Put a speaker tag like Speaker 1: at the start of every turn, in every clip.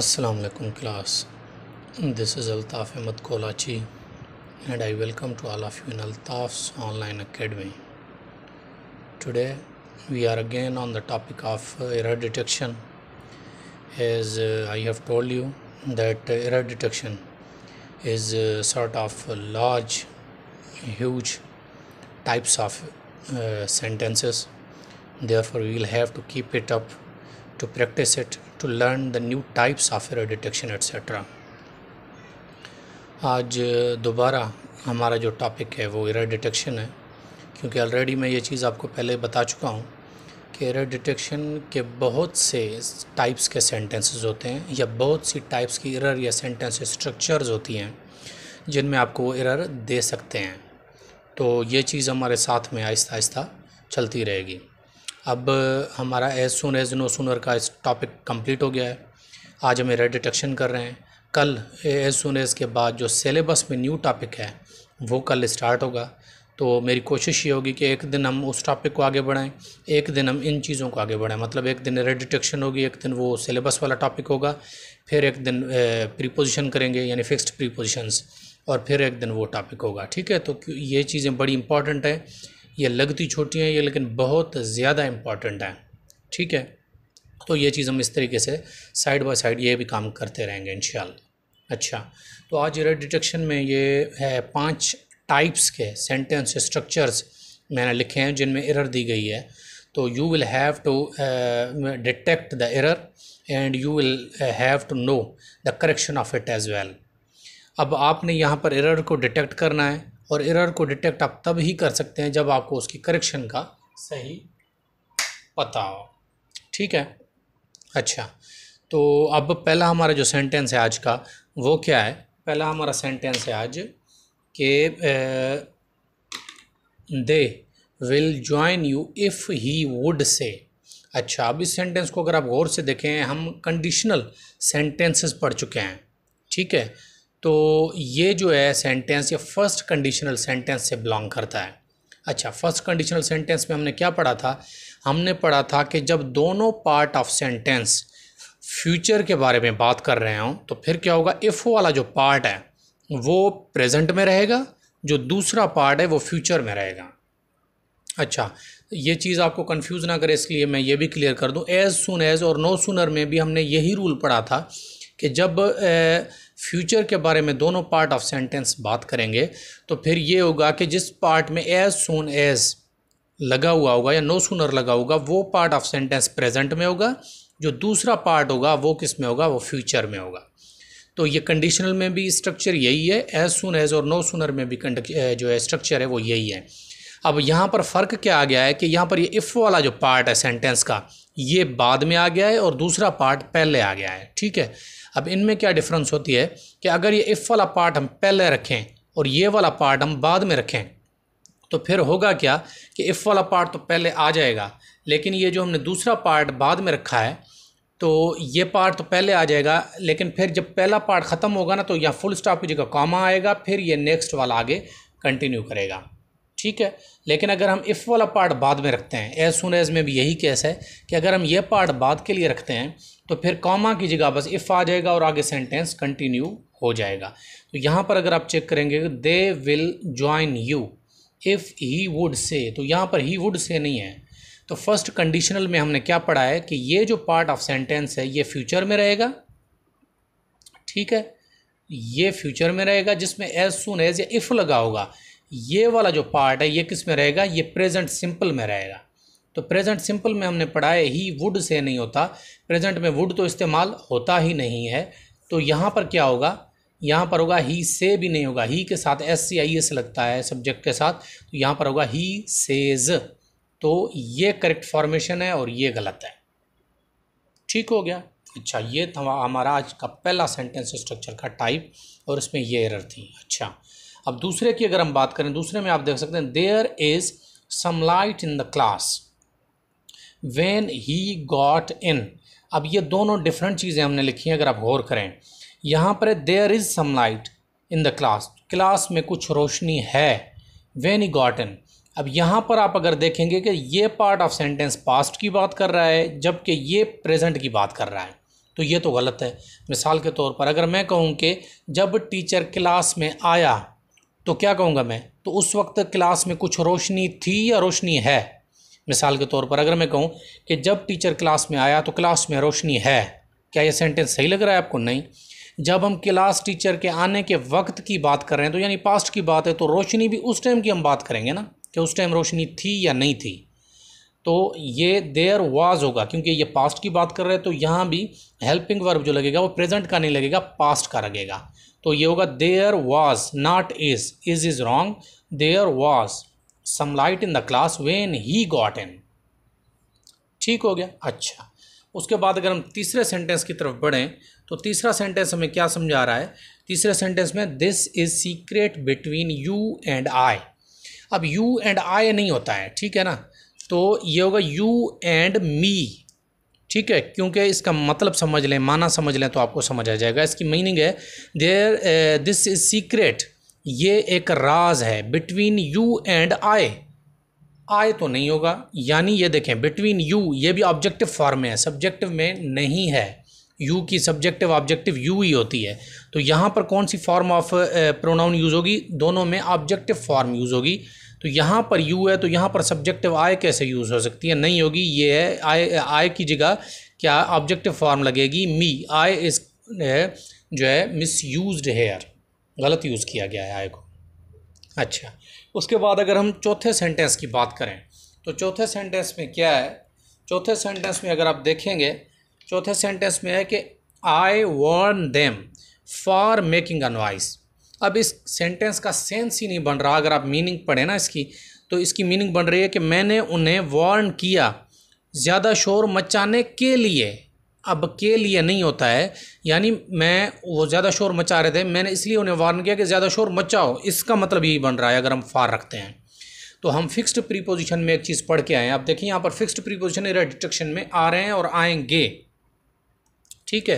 Speaker 1: Assalamu alaikum class this is Altaf Ahmed Kolachi and I welcome to all of you in Altaf's online academy today we are again on the topic of error detection as uh, I have told you that error detection is sort of large huge types of uh, sentences therefore we will have to keep it up to practice it to learn the new types of error detection etc. आज दोबारा हमारा जो topic है वो error detection है क्योंकि already मैं ये चीज़ आपको पहले बता चुका हूँ कि एरर डिटेक्शन के बहुत से टाइप्स के सेंटेंसेस होते हैं या बहुत सी टाइप्स की एरर या सेंटेंस स्ट्रक्चर्स होती हैं जिनमें आपको वो एरर दे सकते हैं तो ये चीज़ हमारे साथ में आहिस्ता आहिस्ता चलती रहेगी अब हमारा as soon as no sooner का इस टॉपिक कंप्लीट हो गया है आज हम रेड डिटेक्शन कर रहे हैं कल एज सुन एज के बाद जो सिलेबस में न्यू टॉपिक है वो कल स्टार्ट होगा तो मेरी कोशिश ये होगी कि एक दिन हम उस टॉपिक को आगे बढ़ाएं एक दिन हम इन चीज़ों को आगे बढ़ाएं मतलब एक दिन रेड डिटेक्शन होगी एक दिन वो सिलेबस वाला टॉपिक होगा फिर एक दिन प्रीपोजिशन करेंगे यानी फिक्स्ड प्रीपोजिशंस और फिर एक दिन वो टॉपिक होगा ठीक है तो ये चीज़ें बड़ी इंपॉर्टेंट हैं ये लगती छोटी हैं ये लेकिन बहुत ज़्यादा इम्पॉर्टेंट हैं ठीक है तो ये चीज़ हम इस तरीके से साइड बाय साइड ये भी काम करते रहेंगे इन अच्छा तो आज रेड डिटेक्शन में ये है पांच टाइप्स के सेंटेंस स्ट्रक्चर्स मैंने लिखे हैं जिनमें एरर दी गई है तो you will have to detect the error and you will have to know the correction of it as well अब आपने यहाँ पर एरर को डिटेक्ट करना है और एरर को डिटेक्ट आप तब ही कर सकते हैं जब आपको उसकी करेक्शन का सही पता हो ठीक है अच्छा तो अब पहला हमारा जो सेंटेंस है आज का वो क्या है पहला हमारा सेंटेंस है आज के they will join you if he would say अच्छा अब इस सेंटेंस को अगर आप गौर से देखें हम कंडीशनल सेंटेंसेस पढ़ चुके हैं ठीक है तो ये जो है सेंटेंस ये फर्स्ट कंडीशनल सेंटेंस से बिलोंग करता है अच्छा फर्स्ट कंडीशनल सेंटेंस में हमने क्या पढ़ा था हमने पढ़ा था कि जब दोनों पार्ट ऑफ सेंटेंस फ्यूचर के बारे में बात कर रहे हों तो फिर क्या होगा इफ़ वाला जो पार्ट है वो प्रेजेंट में रहेगा जो दूसरा पार्ट है वो फ्यूचर में रहेगा अच्छा ये चीज़ आपको कंफ्यूज ना करे इसलिए मैं ये भी क्लियर कर दूँ एज सुन एज और नो सुनर में भी हमने यही रूल पढ़ा था कि जब फ्यूचर के बारे में दोनों पार्ट ऑफ सेंटेंस बात करेंगे तो फिर ये होगा कि जिस पार्ट में एज सुन एज लगा हुआ होगा या नो सुनर लगा होगा वो पार्ट ऑफ सेंटेंस प्रेजेंट में होगा जो दूसरा पार्ट होगा वो किस में होगा वो फ्यूचर में होगा तो ये कंडीशनल में भी स्ट्रक्चर यही है एज सुन एज और नो सुनर में भी जो है स्ट्रक्चर है वो यही है अब यहाँ पर फ़र्क क्या आ गया है कि यहाँ पर ये इफ़ वाला जो पार्ट है सेंटेंस का ये बाद में आ गया है और दूसरा पार्ट पहले आ गया है ठीक है अब इनमें क्या डिफरेंस होती है कि अगर ये इफ़ वाला पार्ट हम पहले रखें और ये वाला पार्ट हम बाद में रखें तो फिर होगा क्या कि इफ़ वाला पार्ट तो पहले आ जाएगा लेकिन ये जो हमने दूसरा पार्ट बाद में रखा है तो ये पार्ट तो पहले आ जाएगा लेकिन फिर जब पहला पार्ट ख़त्म होगा ना तो यहाँ फुल स्टॉप की जगह कॉमा आएगा फिर ये नेक्स्ट वाला आगे कंटिन्यू करेगा ठीक है लेकिन अगर हम इफ़ वाला पार्ट बाद में रखते हैं एज सुन एज में भी यही केस है कि अगर हम ये पार्ट बाद के लिए रखते हैं तो फिर कॉमा की जगह बस इफ़ आ जाएगा और आगे सेंटेंस कंटिन्यू हो जाएगा तो यहाँ पर अगर आप चेक करेंगे they will join you if he would say तो यहाँ पर ही वुड से नहीं है तो फर्स्ट कंडीशनल में हमने क्या पढ़ा है कि ये जो पार्ट ऑफ सेंटेंस है ये फ्यूचर में रहेगा ठीक है ये फ्यूचर में रहेगा जिसमें एज सुन एज या इफ़ लगा होगा ये वाला जो पार्ट है ये किस में रहेगा ये प्रेजेंट सिंपल में रहेगा तो प्रेजेंट सिंपल में हमने पढ़ा है ही वुड से नहीं होता प्रेजेंट में वुड तो इस्तेमाल होता ही नहीं है तो यहाँ पर क्या होगा यहाँ पर होगा ही से भी नहीं होगा ही के साथ एस सी आई एस लगता है सब्जेक्ट के साथ तो यहाँ पर होगा ही सेज तो ये करेक्ट फॉर्मेशन है और ये गलत है ठीक हो गया अच्छा ये था हमारा आज का पहला सेंटेंस स्ट्रक्चर का टाइप और इसमें ये एरर थी अच्छा अब दूसरे की अगर हम बात करें दूसरे में आप देख सकते हैं there is some light in the class when he got in अब ये दोनों डिफरेंट चीज़ें हमने लिखी हैं अगर आप गौर करें यहाँ पर there is some light in the class class में कुछ रोशनी है वेन ही गॉट इन अब यहाँ पर आप अगर देखेंगे कि ये पार्ट ऑफ सेंटेंस पास्ट की बात कर रहा है जबकि ये प्रेजेंट की बात कर रहा है तो ये तो गलत है मिसाल के तौर पर अगर मैं कहूँ कि जब टीचर क्लास में आया तो क्या कहूँगा मैं तो उस वक्त क्लास में कुछ रोशनी थी या रोशनी है मिसाल के तौर पर अगर मैं कहूँ कि जब टीचर क्लास में आया तो क्लास में रोशनी है क्या यह सेंटेंस सही लग रहा है आपको नहीं जब हम क्लास टीचर के आने के वक्त की बात कर रहे हैं तो यानी पास्ट की बात है तो रोशनी भी उस टाइम की हम बात करेंगे ना कि उस टाइम रोशनी थी या नहीं थी तो ये देयर वाज होगा क्योंकि ये पास्ट की बात कर रहे हैं तो यहाँ भी हेल्पिंग वर्ब जो लगेगा वो प्रेजेंट का नहीं लगेगा पास्ट का लगेगा तो ये होगा there was not is is is wrong there was some light in the class when he got in ठीक हो गया अच्छा उसके बाद अगर हम तीसरे सेंटेंस की तरफ बढ़ें तो तीसरा सेंटेंस हमें क्या समझा रहा है तीसरे सेंटेंस में this is secret between you and I अब यू एंड आई नहीं होता है ठीक है ना तो ये होगा यू एंड मी ठीक है क्योंकि इसका मतलब समझ लें माना समझ लें तो आपको समझ आ जाएगा इसकी मीनिंग है देयर दिस इज़ सीक्रेट ये एक राज है बिटवीन यू एंड आई आए तो नहीं होगा यानी ये देखें बिटवीन यू ये भी ऑब्जेक्टिव फॉर्म में है सब्जेक्टिव में नहीं है यू की सब्जेक्टिव ऑब्जेक्टिव यू ही होती है तो यहाँ पर कौन सी फॉर्म ऑफ प्रोनाउन यूज़ होगी दोनों में ऑब्जेक्टिव फॉर्म यूज़ होगी तो यहाँ पर यू है तो यहाँ पर सब्जेक्टिव आय कैसे यूज़ हो सकती है नहीं होगी ये है आय आय की जगह क्या ऑब्जेक्टिव फॉर्म लगेगी मी आय इस जो है मिस यूज हेयर गलत यूज़ किया गया है आय को अच्छा उसके बाद अगर हम चौथे सेंटेंस की बात करें तो चौथे सेंटेंस में क्या है चौथे सेंटेंस में अगर आप देखेंगे चौथे सेंटेंस में है कि I warn them for making a noise अब इस सेंटेंस का सेंस ही नहीं बन रहा अगर आप मीनिंग पढ़ें ना इसकी तो इसकी मीनिंग बन रही है कि मैंने उन्हें वार्न किया ज़्यादा शोर मचाने के लिए अब के लिए नहीं होता है यानी मैं वो ज़्यादा शोर मचा रहे थे मैंने इसलिए उन्हें वार्न किया कि ज़्यादा शोर मचाओ इसका मतलब यही बन रहा है अगर हम फार रखते हैं तो हम फिक्स्ड प्रीपोजिशन में एक चीज़ पढ़ के आए हैं आप देखिए यहाँ पर फिक्स्ड प्रीपोजिशन एरर डिटेक्शन में आ रहे हैं और आएंगे ठीक है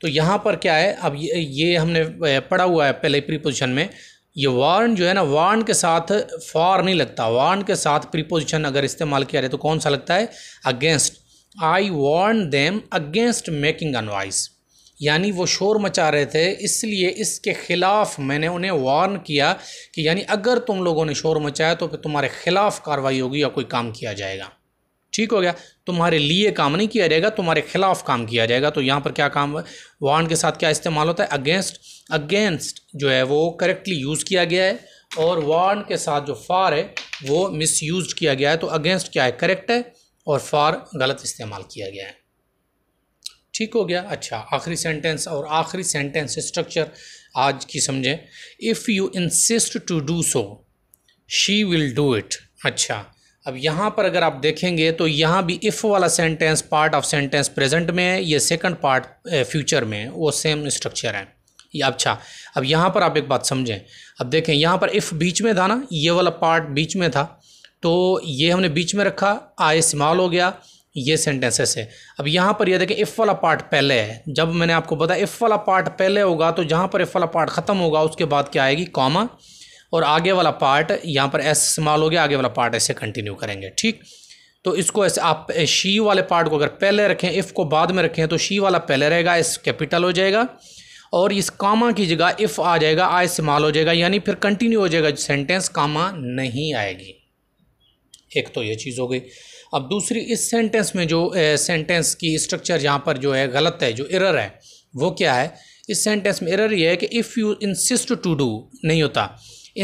Speaker 1: तो यहाँ पर क्या है अब ये, ये हमने पढ़ा हुआ है पहले प्रीपोजिशन में ये वार्न जो है ना वार्न के साथ फार नहीं लगता वार्न के साथ प्रीपोजिशन अगर इस्तेमाल किया जाए तो कौन सा लगता है against I warn them against making a noise यानी वो शोर मचा रहे थे इसलिए इसके ख़िलाफ़ मैंने उन्हें वार्न किया कि यानी अगर तुम लोगों ने शोर मचाया तो फिर तुम्हारे ख़िलाफ़ कार्रवाई होगी या कोई काम किया जाएगा ठीक हो गया तुम्हारे लिए काम नहीं किया जाएगा तुम्हारे ख़िलाफ़ काम किया जाएगा तो यहाँ पर क्या काम वार्न के साथ क्या इस्तेमाल होता है अगेंस्ट अगेंस्ट जो है वो करेक्टली यूज़ किया गया है और वार्न के साथ जो फार है वो मिस किया गया है तो अगेंस्ट क्या है करेक्ट है और फ़ार गलत इस्तेमाल किया गया है ठीक हो गया अच्छा आखिरी सेंटेंस और आखिरी सेंटेंस स्ट्रक्चर आज की समझें if you insist to do so she will do it अच्छा अब यहाँ पर अगर आप देखेंगे तो यहाँ भी इफ़ वाला sentence part of sentence present में है ये सेकंड पार्ट फ्यूचर में है वो सेम स्ट्रक्चर है या अच्छा अब यहाँ पर आप एक बात समझें अब देखें यहाँ पर इफ़ बीच में था ना ये वाला पार्ट बीच में था तो ये हमने बीच में रखा आए इस्तेमाल हो गया ये सेंटेंसेस है अब यहाँ पर यह देखें इफ़ वाला पार्ट पहले है जब मैंने आपको बताया इफ़ वाला पार्ट पहले होगा तो जहाँ पर इफ़ वाला पार्ट ख़त्म होगा उसके बाद क्या आएगी कॉमा और आगे वाला पार्ट यहाँ पर एस इस्तेमाल हो गया आगे वाला पार्ट ऐसे कंटिन्यू करेंगे ठीक तो इसको ऐसे आप शी वाले पार्ट को अगर पहले रखें इफ़ को बाद में रखें तो शी वाला पहले रहेगा इस कैपिटल हो जाएगा और इस कामा की जगह इफ़ आ जाएगा आ इस्तेमाल हो जाएगा यानी फिर कंटिन्यू हो जाएगा सेंटेंस कामा नहीं आएगी एक तो ये चीज़ हो गई अब दूसरी इस सेंटेंस में जो ए, सेंटेंस की स्ट्रक्चर यहाँ पर जो है गलत है जो एरर है वो क्या है इस सेंटेंस में एरर ये है कि if you insist to do नहीं होता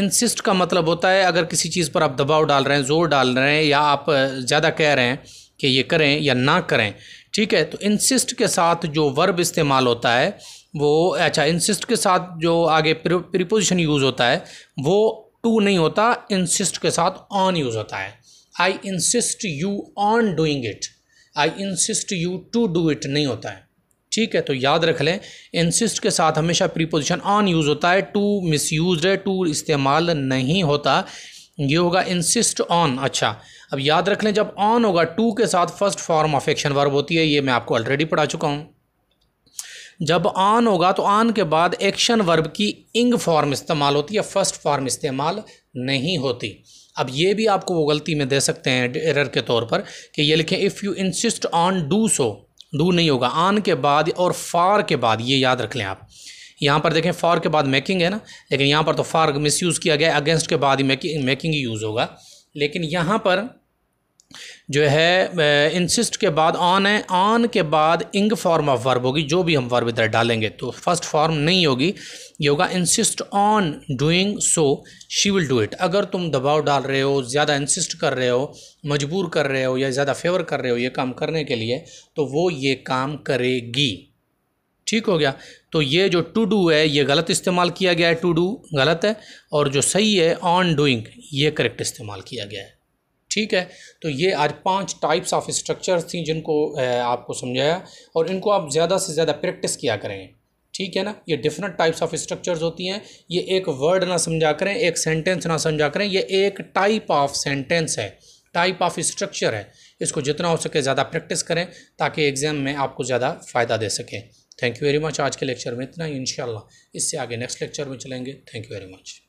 Speaker 1: इंसिस्ट का मतलब होता है अगर किसी चीज़ पर आप दबाव डाल रहे हैं ज़ोर डाल रहे हैं या आप ज़्यादा कह रहे हैं कि ये करें या ना करें ठीक है तो इंसिस्ट के साथ जो वर्ब इस्तेमाल होता है वो अच्छा इंसिस्ट के साथ जो आगे प्रिपोजिशन यूज़ होता है वो टू नहीं होता इंसिस्ट के साथ ऑन यूज़ होता है I insist you on doing it I insist you to do it नहीं होता है ठीक है तो याद रख लें इंसिस्ट के साथ हमेशा प्रीपोजिशन ऑन यूज़ होता है टू मिस यूज है टू इस्तेमाल नहीं होता ये होगा इंसिस्ट ऑन अच्छा अब याद रख लें जब ऑन होगा टू के साथ first form of action verb होती है ये मैं आपको ऑलरेडी पढ़ा चुका हूँ जब ऑन होगा तो ऑन के बाद एक्शन वर्ब की इंग फॉर्म इस्तेमाल होती है फर्स्ट फॉर्म इस्तेमाल नहीं होती अब ये भी आपको वो गलती में दे सकते हैं एरर के तौर पर कि ये लिखें if you insist on do so do नहीं होगा आन के बाद और फार के बाद ये याद रख लें आप यहाँ पर देखें फार के बाद मेकिंग है ना लेकिन यहाँ पर तो फार यूज़ किया गया अगेंस्ट के बाद ही मेकिंग मेकिंग ही यूज़ होगा लेकिन यहाँ पर जो है इंसिस्ट के बाद ऑन है ऑन के बाद इंग फॉर्म ऑफ वर्ब होगी जो भी हम वर्ब इधर डालेंगे तो फर्स्ट फॉर्म नहीं होगी ये होगा insist on doing so she will do it अगर तुम दबाव डाल रहे हो ज़्यादा इंसिस्ट कर रहे हो मजबूर कर रहे हो या ज़्यादा फेवर कर रहे हो ये काम करने के लिए तो वो ये काम करेगी ठीक हो गया तो ये जो टू डू है ये गलत इस्तेमाल किया गया है टू डू गलत है और जो सही है ऑन डूइंग ये करेक्ट इस्तेमाल किया गया है ठीक है तो ये आज पांच टाइप्स ऑफ स्ट्रक्चर्स थी जिनको आपको समझाया और इनको आप ज़्यादा से ज़्यादा प्रैक्टिस किया करें ठीक है ना ये डिफरेंट टाइप्स ऑफ स्ट्रक्चर्स होती हैं ये एक वर्ड ना समझा करें एक सेंटेंस ना समझा करें ये एक टाइप ऑफ सेंटेंस है टाइप ऑफ स्ट्रक्चर है इसको जितना हो सके ज़्यादा प्रैक्टिस करें ताकि एग्ज़ाम में आपको ज़्यादा फ़ायदा दे सकें थैंक यू वेरी मच आज के लेक्चर में इतना ही इन इससे आगे नेक्स्ट लेक्चर में चलेंगे थैंक यू वेरी मच